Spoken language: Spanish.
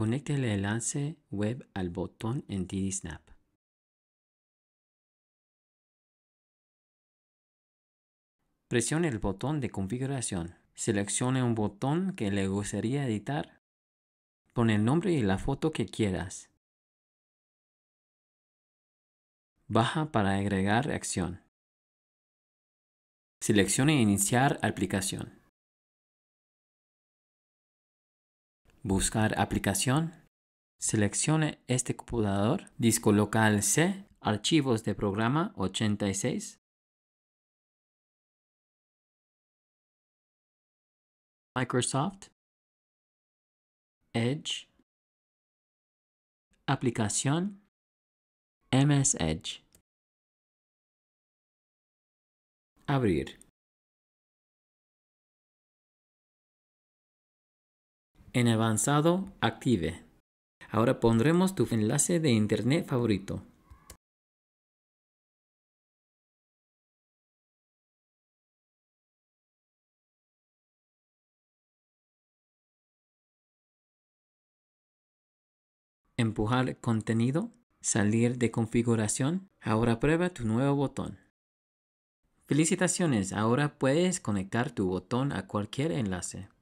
Conecte el enlace web al botón en TDSnap. Presione el botón de configuración. Seleccione un botón que le gustaría editar. Pon el nombre y la foto que quieras. Baja para agregar acción. Seleccione Iniciar aplicación. buscar aplicación, seleccione este computador, disco local C, archivos de programa 86, Microsoft, Edge, aplicación, MS Edge. Abrir. en avanzado active. Ahora pondremos tu enlace de internet favorito. Empujar contenido. Salir de configuración. Ahora prueba tu nuevo botón. Felicitaciones, ahora puedes conectar tu botón a cualquier enlace.